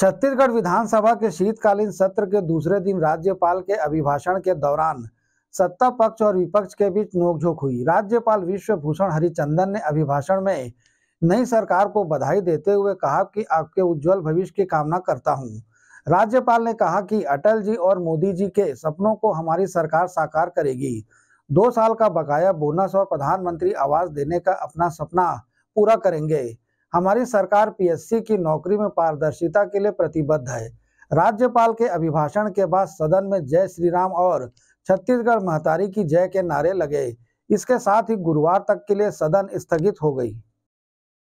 छत्तीसगढ़ विधानसभा के शीतकालीन सत्र के दूसरे दिन राज्यपाल के अभिभाषण के दौरान सत्ता पक्ष और विपक्ष के बीच नोकझोंक हुई राज्यपाल विश्वभूषण हरिचंदन ने अभिभाषण में नई सरकार को बधाई देते हुए कहा कि आपके उज्जवल भविष्य की कामना करता हूं। राज्यपाल ने कहा कि अटल जी और मोदी जी के सपनों को हमारी सरकार साकार करेगी दो साल का बकाया बोनस और प्रधानमंत्री आवास देने का अपना सपना पूरा करेंगे हमारी सरकार पीएससी की नौकरी में पारदर्शिता के लिए प्रतिबद्ध है राज्यपाल के अभिभाषण के बाद सदन में जय श्री राम और छत्तीसगढ़ महतारी की जय के नारे लगे इसके साथ ही गुरुवार तक के लिए सदन स्थगित हो गई